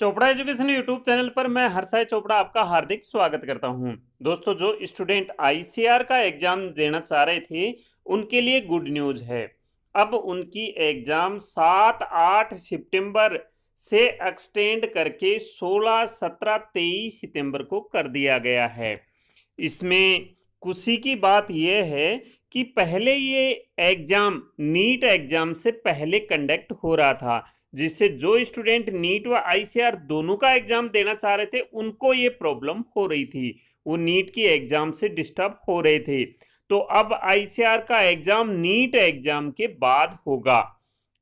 Chopra education YouTube channel पर मैं हरसाई चोपड़ा आपका हार्दिक स्वागत करता हूं। दोस्तों जो स्टूडेंट आईसीआर का एग्ज़ाम देना चाह रहे थे उनके लिए गुड न्यूज़ है अब उनकी एग्ज़ाम सात आठ सितंबर से एक्सटेंड करके सोलह सत्रह तेईस सितंबर को कर दिया गया है इसमें खुशी की बात यह है कि पहले ये एग्ज़ाम नीट एग्ज़ाम से पहले कंडक्ट हो रहा था जिससे जो स्टूडेंट नीट व आईसीआर दोनों का एग्ज़ाम देना चाह रहे थे उनको ये प्रॉब्लम हो रही थी वो नीट की एग्ज़ाम से डिस्टर्ब हो रहे थे तो अब आईसीआर का एग्ज़ाम नीट एग्ज़ाम के बाद होगा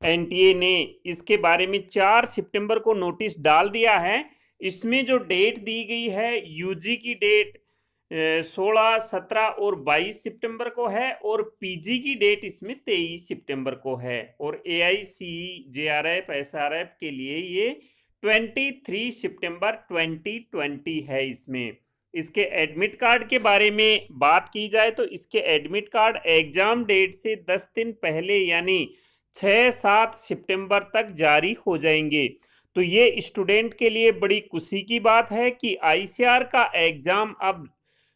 एनटीए ने इसके बारे में चार सितंबर को नोटिस डाल दिया है इसमें जो डेट दी गई है यूजी की डेट सोलह सत्रह और बाईस सितंबर को है और पीजी की डेट इसमें तेईस सितंबर को है और A I C J R F S R F के लिए ये ट्वेंटी थ्री सितंबर ट्वेंटी ट्वेंटी है इसमें इसके एडमिट कार्ड के बारे में बात की जाए तो इसके एडमिट कार्ड एग्जाम डेट से दस दिन पहले यानी छः सात सितंबर तक जारी हो जाएंगे तो ये स्टूडेंट के लिए बड़ी खुशी की बात है कि आईसीआर का एग्ज़ाम अब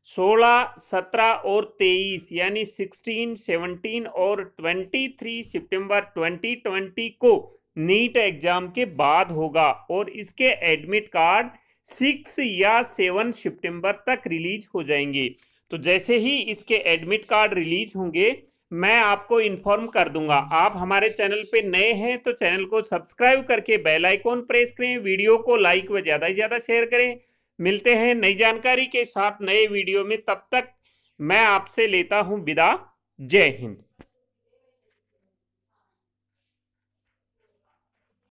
16, 17 और 23 यानी 16, 17 और 23 सितंबर 2020 को नीट एग्जाम के बाद होगा और इसके एडमिट कार्ड 6 या 7 सितंबर तक रिलीज हो जाएंगे तो जैसे ही इसके एडमिट कार्ड रिलीज होंगे मैं आपको इन्फॉर्म कर दूंगा आप हमारे चैनल पे नए हैं तो चैनल को सब्सक्राइब करके बेल आइकॉन प्रेस करें वीडियो को लाइक व ज़्यादा से ज़्यादा शेयर करें मिलते हैं नई जानकारी के साथ नए वीडियो में तब तक मैं आपसे लेता हूं विदा जय हिंद